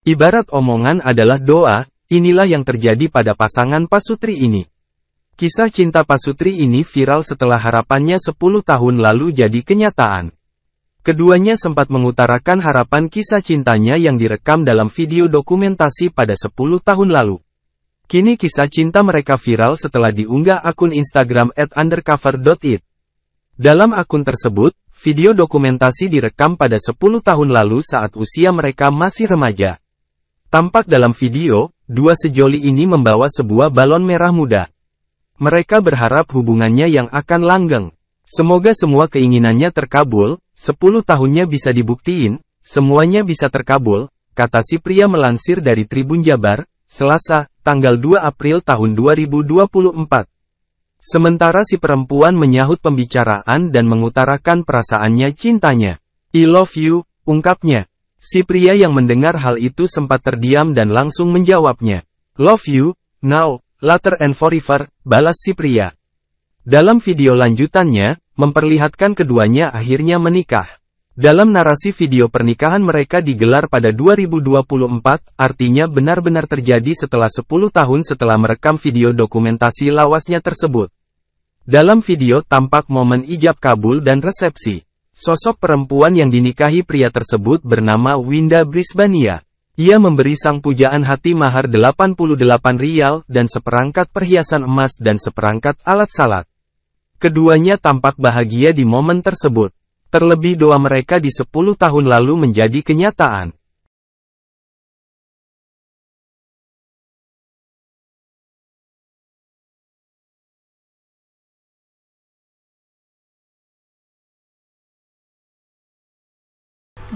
Ibarat omongan adalah doa, inilah yang terjadi pada pasangan Pasutri ini. Kisah cinta Pasutri ini viral setelah harapannya 10 tahun lalu jadi kenyataan. Keduanya sempat mengutarakan harapan kisah cintanya yang direkam dalam video dokumentasi pada 10 tahun lalu. Kini kisah cinta mereka viral setelah diunggah akun Instagram at undercover.it. Dalam akun tersebut, video dokumentasi direkam pada 10 tahun lalu saat usia mereka masih remaja. Tampak dalam video, dua sejoli ini membawa sebuah balon merah muda. Mereka berharap hubungannya yang akan langgeng. Semoga semua keinginannya terkabul, 10 tahunnya bisa dibuktiin, semuanya bisa terkabul, kata si pria melansir dari Tribun Jabar, Selasa, tanggal 2 April tahun 2024. Sementara si perempuan menyahut pembicaraan dan mengutarakan perasaannya cintanya. I love you, ungkapnya. Si pria yang mendengar hal itu sempat terdiam dan langsung menjawabnya. Love you, now, later and forever, balas si pria. Dalam video lanjutannya, memperlihatkan keduanya akhirnya menikah. Dalam narasi video pernikahan mereka digelar pada 2024, artinya benar-benar terjadi setelah 10 tahun setelah merekam video dokumentasi lawasnya tersebut. Dalam video tampak momen ijab kabul dan resepsi. Sosok perempuan yang dinikahi pria tersebut bernama Winda Brisbania. Ia memberi sang pujaan hati mahar 88 rial dan seperangkat perhiasan emas dan seperangkat alat salat. Keduanya tampak bahagia di momen tersebut. Terlebih doa mereka di 10 tahun lalu menjadi kenyataan.